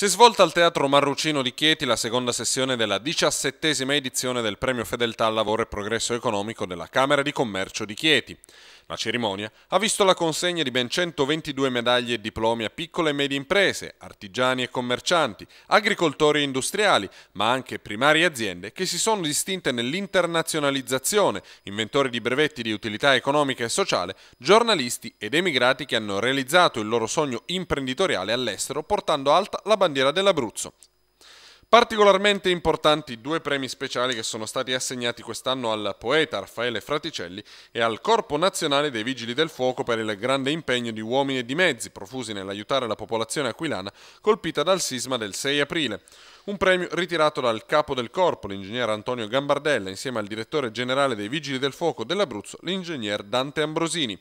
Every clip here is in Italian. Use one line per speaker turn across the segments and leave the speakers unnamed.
Si è svolta al Teatro Marrucino di Chieti la seconda sessione della diciassettesima edizione del Premio Fedeltà al Lavoro e Progresso Economico della Camera di Commercio di Chieti. La cerimonia ha visto la consegna di ben 122 medaglie e diplomi a piccole e medie imprese, artigiani e commercianti, agricoltori e industriali, ma anche primarie aziende che si sono distinte nell'internazionalizzazione, inventori di brevetti di utilità economica e sociale, giornalisti ed emigrati che hanno realizzato il loro sogno imprenditoriale all'estero portando alta la bandiera dell'Abruzzo. Particolarmente importanti due premi speciali che sono stati assegnati quest'anno al poeta Raffaele Fraticelli e al Corpo Nazionale dei Vigili del Fuoco per il grande impegno di uomini e di mezzi profusi nell'aiutare la popolazione aquilana colpita dal sisma del 6 aprile. Un premio ritirato dal capo del corpo, l'ingegner Antonio Gambardella, insieme al direttore generale dei Vigili del Fuoco dell'Abruzzo, l'ingegner Dante Ambrosini.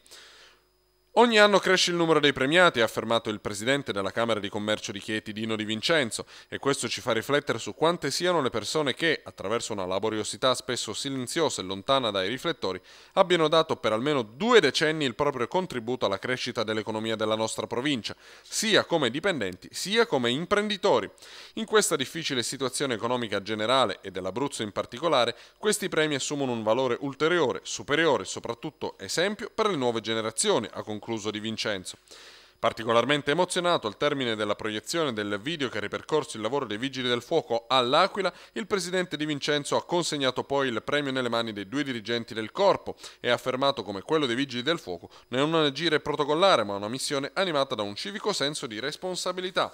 Ogni anno cresce il numero dei premiati, ha affermato il presidente della Camera di Commercio di Chieti Dino Di Vincenzo, e questo ci fa riflettere su quante siano le persone che, attraverso una laboriosità spesso silenziosa e lontana dai riflettori, abbiano dato per almeno due decenni il proprio contributo alla crescita dell'economia della nostra provincia, sia come dipendenti sia come imprenditori. In questa difficile situazione economica generale e dell'Abruzzo in particolare, questi premi assumono un valore ulteriore, superiore, soprattutto esempio per le nuove generazioni, ha concluso concluso Di Vincenzo. Particolarmente emozionato al termine della proiezione del video che ha ripercorso il lavoro dei Vigili del Fuoco all'Aquila, il presidente Di Vincenzo ha consegnato poi il premio nelle mani dei due dirigenti del corpo e ha affermato come quello dei Vigili del Fuoco non è un agire protocollare ma una missione animata da un civico senso di responsabilità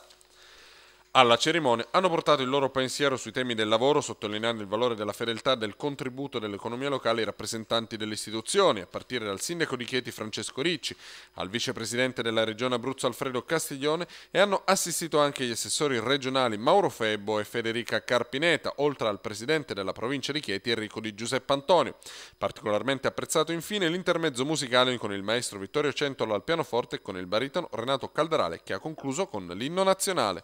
alla cerimonia hanno portato il loro pensiero sui temi del lavoro, sottolineando il valore della fedeltà e del contributo dell'economia locale ai rappresentanti delle istituzioni, a partire dal sindaco di Chieti Francesco Ricci, al vicepresidente della regione Abruzzo Alfredo Castiglione e hanno assistito anche gli assessori regionali Mauro Febbo e Federica Carpineta, oltre al presidente della provincia di Chieti Enrico di Giuseppe Antonio. Particolarmente apprezzato infine l'intermezzo musicale con il maestro Vittorio Centolo al pianoforte e con il baritono Renato Calderale che ha concluso con l'inno nazionale.